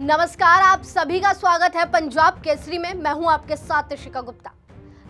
नमस्कार आप सभी का स्वागत है पंजाब केसरी में मैं हूं आपके साथ ऋषिका गुप्ता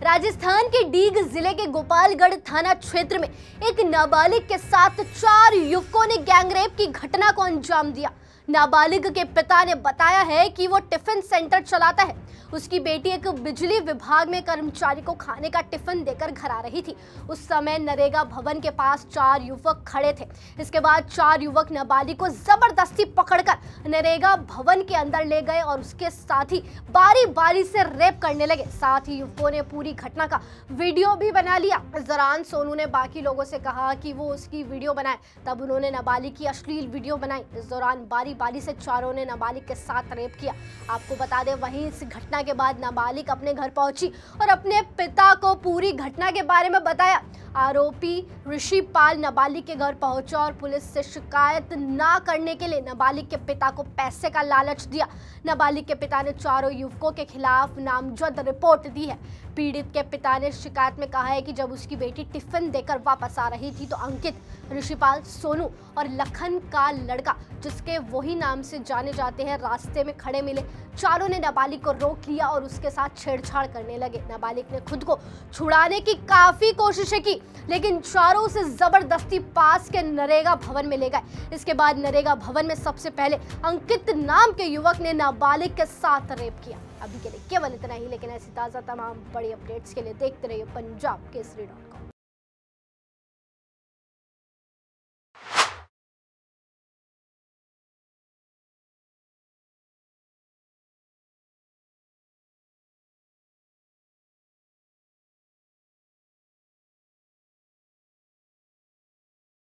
राजस्थान के डीग जिले के गोपालगढ़ थाना क्षेत्र में एक नाबालिग के साथ चार युवकों ने गैंगरेप की घटना को अंजाम दिया नाबालिग के पिता ने बताया है कि वो टिफिन सेंटर चलाता है उसकी बेटी एक बिजली विभाग में कर्मचारी को खाने का टिफिन देकर घर आ रही थी उस समय नरेगा भवन के पास चार युवक खड़े थे इसके बाद चार युवक नाबालिग को जबरदस्ती पकड़कर नरेगा भवन के अंदर ले गए और उसके साथ ही बारी बारी से रेप करने लगे साथ ही युवकों ने पूरी घटना का वीडियो भी बना लिया इस दौरान सोनू ने बाकी लोगों से कहा कि वो उसकी वीडियो बनाए तब उन्होंने नाबालिग की अश्लील वीडियो बनाई इस दौरान बारी बारी से चारों ने नाबालिग के साथ रेप किया आपको बता दें वहीं इस घटना के बाद नाबालिग अपने घर पहुंची और अपने पिता को पूरी घटना के बारे में बताया आरोपी ऋषि पाल नाबालिग के घर पहुंचा और पुलिस से शिकायत ना करने के लिए नाबालिग के पिता को पैसे का लालच दिया नाबालिग के पिता ने चारों युवकों के खिलाफ नामजद रिपोर्ट दी है पीड़ित के पिता ने शिकायत में कहा है कि जब उसकी बेटी टिफिन देकर वापस आ रही थी तो अंकित ऋषिपाल सोनू और लखन का लड़का जिसके वही नाम से जाने जाते हैं रास्ते में खड़े मिले चारों ने नाबालिग को रोक लिया और उसके साथ छेड़छाड़ करने लगे नाबालिग ने खुद को छुड़ाने की काफ़ी कोशिशें की लेकिन चारों से ज़बरदस्ती पास के नरेगा भवन में ले गए इसके बाद नरेगा भवन में सबसे पहले अंकित नाम के युवक ने नाबालिग के साथ रेप किया अभी के लिए केवल इतना ही लेकिन ऐसी ताज़ा तमाम बड़ी अपडेट्स के लिए देखते रहिए पंजाब केसरी डॉट कॉम